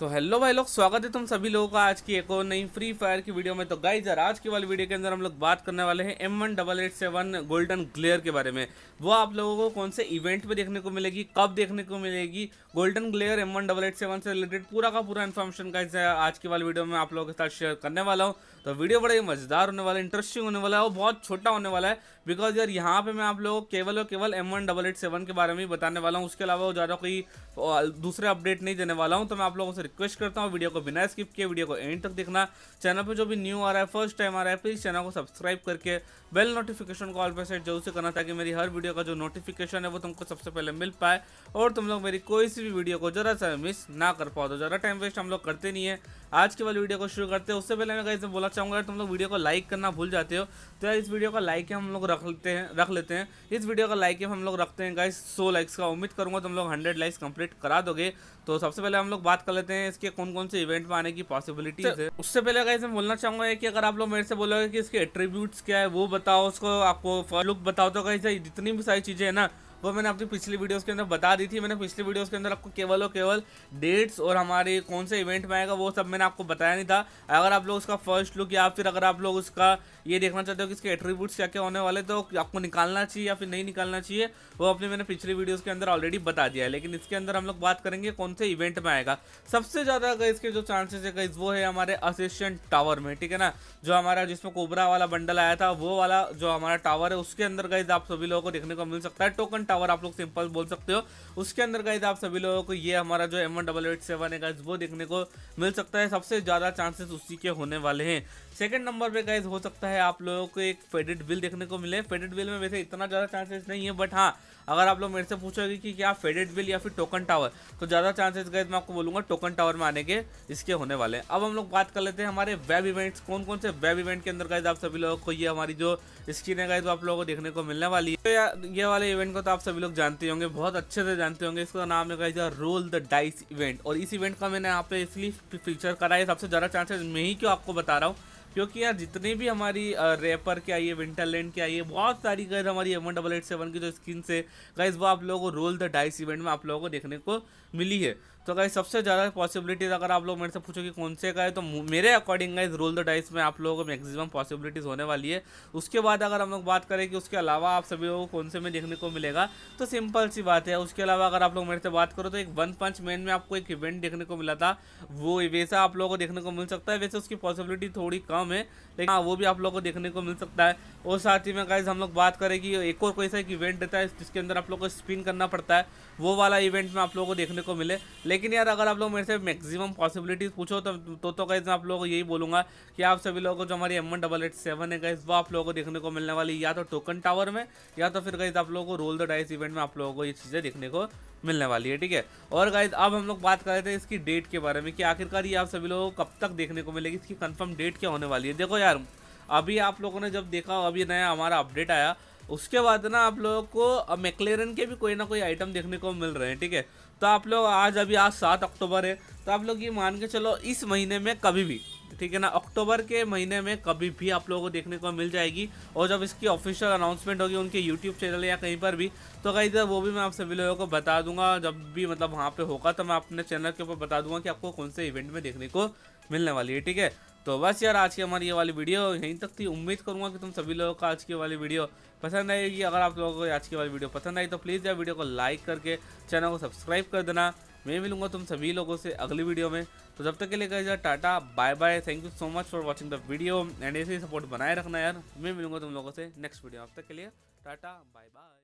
तो हेलो भाई लोग स्वागत है तुम सभी लोगों का आज की एक और नई फ्री फायर की वीडियो में तो गाइज यार आज की वाली वीडियो के अंदर हम लोग बात करने वाले हैं M one double eight seven golden glare के बारे में वो आप लोगों को कौन से इवेंट पे देखने को मिलेगी कब देखने को मिलेगी golden glare M one double eight seven से रिलेटेड पूरा का पूरा इन्फॉर्मेशन गाइज आज की वाली वीडियो में आप लोगों के साथ शेयर करने वाला हूँ तो वीडियो बड़ा ही मज़ेदार होने वाला है इंटरेस्टिंग होने वाला है और बहुत छोटा होने वाला है बिकॉज यार यहाँ पे मैं आप लोगों को केवल और केवल M one double eight seven के बारे में ही बताने वाला हूँ उसके अलावा ज़्यादा कोई दूसरे अपडेट नहीं देने वाला हूँ तो मैं आप लोगों से रिक्वेस्ट करता हूँ वीडियो को बिना स्किप किए वीडियो को एंड तक देखना चैनल पर जो भी न्यू आ रहा है फर्स्ट टाइम आ रहा है प्लीज़ चैनल को सब्सक्राइब करके बेल नोटिफिकेशन को ऑल पर सेट जरूर से करना ताकि मेरी हर वीडियो का जो नोटिफिकेशन है वो तुमको सबसे पहले मिल पाए और तुम लोग मेरी कोई सी भी वीडियो को ज़रा सा मिस ना कर पाओ तो जरा टाइम वेस्ट हम लोग करते नहीं है आज के वाले वीडियो को शुरू करते हैं उससे पहले मैं कहीं बोला चाहूँगा तुम लोग वीडियो को लाइक करना भूल जाते हो तो यार इस वीडियो का लाइक हम लोग रख लेते हैं रख लेते हैं इस वीडियो का लाइक हम लोग रखते हैं गाइज सो लाइक्स का उम्मीद करूँगा तुम लोग हंड्रेड लाइक्स कंप्लीट करा दोगे तो सबसे पहले हम लोग बात कर लेते हैं इसके कौन कौन से इवेंट में आने की पॉसिबिलिटी तो है उससे पहले कहीं से बोलना चाहूँगा कि अगर आप लोग मेरे से बोलोगे कि इसके एट्रीब्यूट्स क्या है वो बताओ उसको आपको लुक बताओ तो से जितनी भी सारी चीज़ें हैं ना वो मैंने अपनी पिछली वीडियोस के अंदर बता दी थी मैंने पिछली वीडियोस के अंदर आपको केवल और केवल डेट्स और हमारे कौन से इवेंट में आएगा वो सब मैंने आपको बताया नहीं था अगर आप लोग उसका फर्स्ट लुक या फिर अगर आप लोग उसका ये देखना चाहते हो कि इसके एट्रीब्यूट्स क्या क्या होने वाले तो आपको निकालना चाहिए या फिर नहीं निकालना चाहिए वो अपने मैंने पिछली वीडियोज़ के अंदर ऑलरेडी बता दिया है लेकिन इसके अंदर हम लोग बात करेंगे कौन से इवेंट में आएगा सबसे ज़्यादा इसके जो चांसेस है वो है हमारे असिस्टेंट टावर में ठीक है ना जो हमारा जिसमें कोबरा वाला बंडल आया था वो वाला जो हमारा टावर है उसके अंदर गई आप सभी लोगों को देखने को मिल सकता है टोकन टावर आप लोग सिंपल बोल सकते हो उसके अंदर गाइज आप सभी लोगों को ये हमारा जो M one double eight seven है गाइज वो देखने को मिल सकता है सबसे ज़्यादा चांसेस उसी के होने वाले हैं सेकंड नंबर पे गाइज हो सकता है आप लोगों को एक फेडेड बिल देखने को मिले फेडेड बिल में वैसे इतना ज़्यादा चांसेस नहीं है बट हाँ अगर आप लोग मेरे से पूछोगे कि क्या फेडेड विल या फिर टोकन टावर तो ज़्यादा चांसेस गए मैं आपको बोलूँगा टोकन टावर में आने के इसके होने वाले हैं अब हम लोग बात कर लेते हैं हमारे वेब इवेंट्स कौन कौन से वेब इवेंट के अंदर गए आप सभी लोगों को ये हमारी जो स्क्रीन है गए आप लोगों को देखने को मिलने वाली है तो ये वाले इवेंट को तो आप सभी लोग जानते होंगे बहुत अच्छे से जानते होंगे इसका नाम है कहा रोल द डाइस इवेंट और इस इवेंट का मैंने यहाँ पे इसलिए फीचर करा है सबसे ज़्यादा चांसेस मैं ही क्यों आपको बता रहा हूँ क्योंकि यार जितनी भी हमारी रेपर के आई है विंटरलैंड के आई है बहुत सारी गैस हमारी एम डबल एट सेवन की जो स्किन से गैस वो आप लोगों को रोल द डाइस इवेंट में आप लोगों को देखने को मिली है तो गाइज सबसे ज़्यादा पॉसिबिलिटीज़ अगर आप लोग मेरे से पूछो कि कौन से का है तो मेरे according guys roll the dice में आप लोगों को मैक्सिमम पॉसिबिलिटीज़ होने वाली है उसके बाद अगर हम लोग बात करें कि उसके अलावा आप सभी लोगों को कौन से में देखने को मिलेगा तो सिंपल सी बात है उसके अलावा अगर आप लोग मेरे से बात करो तो एक वन पंच मैन में आपको एक इवेंट देखने को मिला था वो वैसा आप लोगों को देखने को मिल सकता है वैसे उसकी पॉसिबिलिटी थोड़ी कम रहा में लेकिन हाँ वो भी आप लोग को देखने को मिल सकता है और साथ ही में गाइज हम लोग बात करें कि एक और कोई सा एक इवेंट रहता है जिसके अंदर आप लोग को स्पिन करना पड़ता है वो वाला इवेंट में आप लोग को देखने को मिले लेकिन यार अगर आप लोग मेरे से मैक्सिमम पॉसिबिलिटीज़ पूछो तो तो, तो गाइज मैं आप लोगों को यही बोलूँगा कि आप सभी लोगों को जो हमारी एम है गाइज वो आप लोगों को देखने को मिलने वाली या तो टोकन टावर में या तो फिर गाइज आप लोगों को रोल द डाइस इवेंट में आप लोगों को ये चीज़ें देखने को मिलने वाली है ठीक है और गाइज अब हम लोग बात कर रहे थे इसकी डेट के बारे में कि आखिरकार ये आप सभी लोगों को कब तक देखने को मिलेगी इसकी कंफर्म डेट क्या होने वाली है देखो यार अभी आप लोगों ने जब देखा अभी नया हमारा अपडेट आया उसके बाद ना आप लोगों को मेकलेरन के भी कोई ना कोई आइटम देखने को मिल रहे हैं ठीक है तो आप लोग आज अभी आज सात अक्टूबर है तो आप लोग ये मान के चलो इस महीने में कभी भी ठीक है ना अक्टूबर के महीने में कभी भी आप लोगों को देखने को मिल जाएगी और जब इसकी ऑफिशियल अनाउंसमेंट होगी उनके यूट्यूब चैनल या कहीं पर भी तो कहीं वो भी मैं आप सभी लोगों को बता दूंगा जब भी मतलब वहाँ पर होगा तो मैं अपने चैनल के ऊपर बता दूंगा कि आपको कौन से इवेंट में देखने को मिलने वाली है ठीक है तो बस यार आज की हमारी ये वाली वीडियो यहीं तक थी उम्मीद करूँगा कि तुम सभी लोगों को आज की वाली वीडियो पसंद आएगी अगर आप लोगों को आज की वाली वीडियो पसंद आई तो प्लीज़ यार वीडियो को लाइक करके चैनल को सब्सक्राइब कर देना मैं मिलूंगा तुम सभी लोगों से अगली वीडियो में तो जब तक के लिए कहा tata bye bye thank you so much for watching the video and ऐसे ही सपोर्ट बनाए रखना यार मैं मिलूंगा तुम लोगों से नेक्स्ट वीडियो अब तक के लिए टाटा बाय बाय